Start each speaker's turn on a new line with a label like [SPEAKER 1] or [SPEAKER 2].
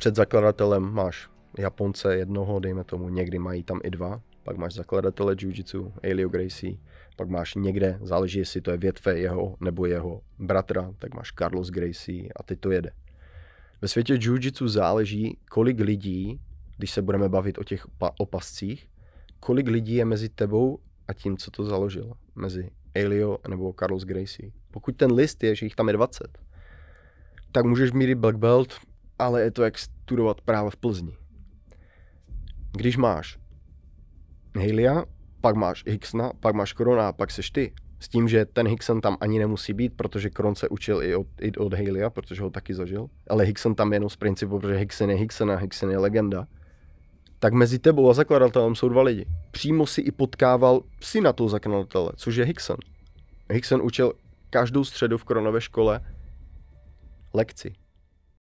[SPEAKER 1] Před zakladatelem máš Japonce jednoho, dejme tomu, někdy mají tam i dva, pak máš zakladatele jiu-jitsu, Elio Gracie, pak máš někde, záleží jestli to je větve jeho nebo jeho bratra, tak máš Carlos Gracie a teď to jede. Ve světě jiu-jitsu záleží, kolik lidí, když se budeme bavit o těch opascích, kolik lidí je mezi tebou a tím, co to založil, mezi Elio nebo Carlos Gracie. Pokud ten list je, že jich tam je 20, tak můžeš mít black belt, ale je to jak studovat právo v Plzni. Když máš Helia, pak máš Hixna, pak máš Korona a pak seš ty. S tím, že ten Hickson tam ani nemusí být, protože Kron se učil i od, i od Halia, protože ho taky zažil. Ale Hickson tam jenom z principu, protože Hickson je Hickson a Hickson je legenda. Tak mezi tebou a zakladatelem jsou dva lidi. Přímo si i potkával syna toho zakladatele, což je Hickson. Hickson učil každou středu v Kronové škole lekci.